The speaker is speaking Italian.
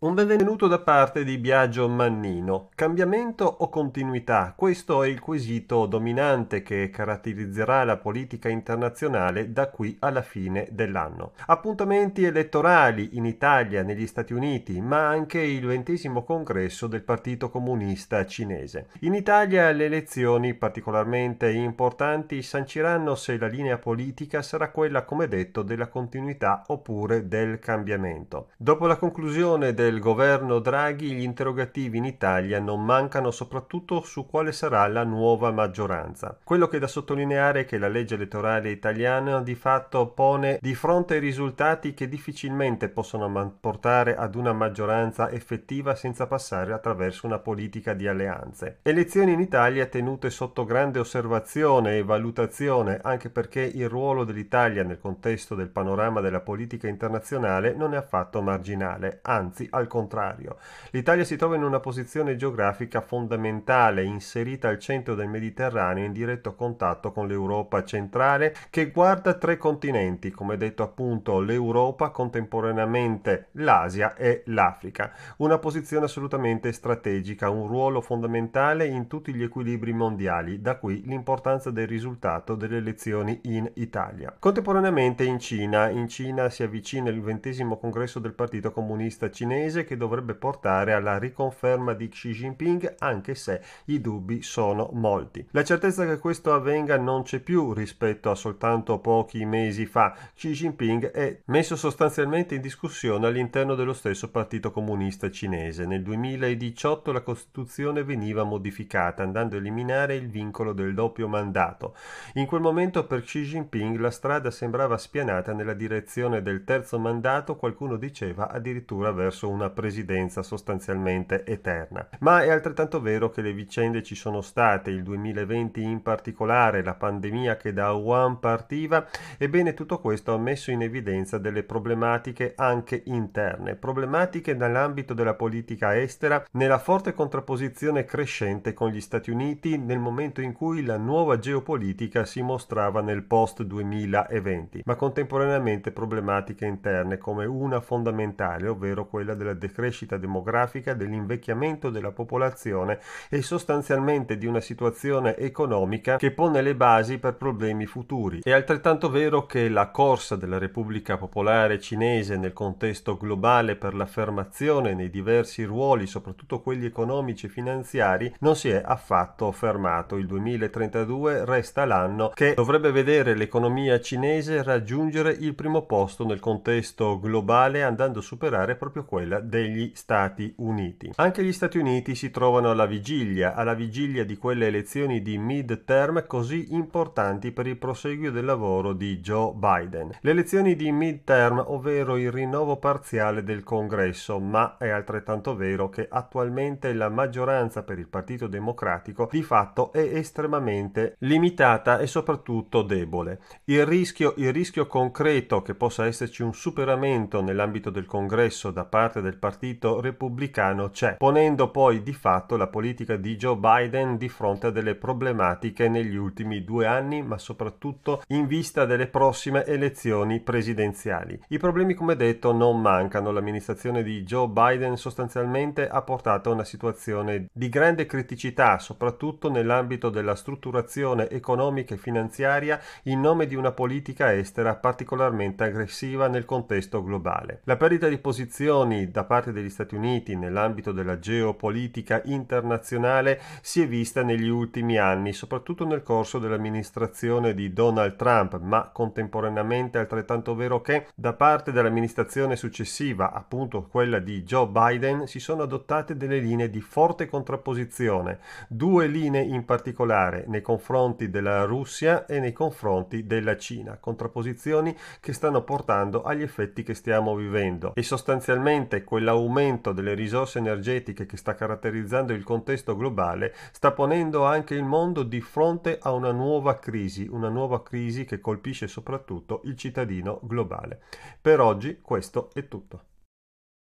Un benvenuto da parte di Biagio Mannino. Cambiamento o continuità? Questo è il quesito dominante che caratterizzerà la politica internazionale da qui alla fine dell'anno. Appuntamenti elettorali in Italia, negli Stati Uniti, ma anche il ventesimo congresso del Partito Comunista Cinese. In Italia le elezioni particolarmente importanti sanciranno se la linea politica sarà quella, come detto, della continuità oppure del cambiamento. Dopo la conclusione del del governo Draghi gli interrogativi in Italia non mancano soprattutto su quale sarà la nuova maggioranza. Quello che è da sottolineare è che la legge elettorale italiana di fatto pone di fronte ai risultati che difficilmente possono portare ad una maggioranza effettiva senza passare attraverso una politica di alleanze. Elezioni in Italia tenute sotto grande osservazione e valutazione anche perché il ruolo dell'Italia nel contesto del panorama della politica internazionale non è affatto marginale, anzi al contrario. L'Italia si trova in una posizione geografica fondamentale, inserita al centro del Mediterraneo in diretto contatto con l'Europa centrale che guarda tre continenti, come detto appunto l'Europa, contemporaneamente l'Asia e l'Africa. Una posizione assolutamente strategica, un ruolo fondamentale in tutti gli equilibri mondiali, da qui l'importanza del risultato delle elezioni in Italia. Contemporaneamente in Cina, in Cina si avvicina il ventesimo congresso del Partito Comunista Cinese cinese che dovrebbe portare alla riconferma di Xi Jinping anche se i dubbi sono molti. La certezza che questo avvenga non c'è più rispetto a soltanto pochi mesi fa. Xi Jinping è messo sostanzialmente in discussione all'interno dello stesso Partito Comunista Cinese. Nel 2018 la Costituzione veniva modificata andando a eliminare il vincolo del doppio mandato. In quel momento per Xi Jinping la strada sembrava spianata nella direzione del terzo mandato, qualcuno diceva addirittura verso un una presidenza sostanzialmente eterna. Ma è altrettanto vero che le vicende ci sono state, il 2020 in particolare, la pandemia che da Wuhan partiva, ebbene tutto questo ha messo in evidenza delle problematiche anche interne, problematiche nell'ambito della politica estera, nella forte contrapposizione crescente con gli Stati Uniti nel momento in cui la nuova geopolitica si mostrava nel post 2020, ma contemporaneamente problematiche interne come una fondamentale, ovvero quella della della decrescita demografica, dell'invecchiamento della popolazione e sostanzialmente di una situazione economica che pone le basi per problemi futuri. È altrettanto vero che la corsa della Repubblica Popolare Cinese nel contesto globale per l'affermazione nei diversi ruoli, soprattutto quelli economici e finanziari, non si è affatto fermato. Il 2032 resta l'anno che dovrebbe vedere l'economia cinese raggiungere il primo posto nel contesto globale andando a superare proprio quello quella degli Stati Uniti. Anche gli Stati Uniti si trovano alla vigilia, alla vigilia di quelle elezioni di mid-term così importanti per il proseguio del lavoro di Joe Biden. Le elezioni di mid-term, ovvero il rinnovo parziale del Congresso, ma è altrettanto vero che attualmente la maggioranza per il Partito Democratico di fatto è estremamente limitata e soprattutto debole. Il rischio, il rischio concreto che possa esserci un superamento nell'ambito del Congresso da parte parte del partito repubblicano c'è, ponendo poi di fatto la politica di Joe Biden di fronte a delle problematiche negli ultimi due anni, ma soprattutto in vista delle prossime elezioni presidenziali. I problemi, come detto, non mancano. L'amministrazione di Joe Biden sostanzialmente ha portato a una situazione di grande criticità, soprattutto nell'ambito della strutturazione economica e finanziaria in nome di una politica estera particolarmente aggressiva nel contesto globale. La perdita di posizioni da parte degli Stati Uniti nell'ambito della geopolitica internazionale si è vista negli ultimi anni, soprattutto nel corso dell'amministrazione di Donald Trump, ma contemporaneamente è altrettanto vero che da parte dell'amministrazione successiva, appunto quella di Joe Biden, si sono adottate delle linee di forte contrapposizione, due linee in particolare nei confronti della Russia e nei confronti della Cina, contrapposizioni che stanno portando agli effetti che stiamo vivendo e sostanzialmente Sicuramente quell'aumento delle risorse energetiche che sta caratterizzando il contesto globale sta ponendo anche il mondo di fronte a una nuova crisi, una nuova crisi che colpisce soprattutto il cittadino globale. Per oggi questo è tutto.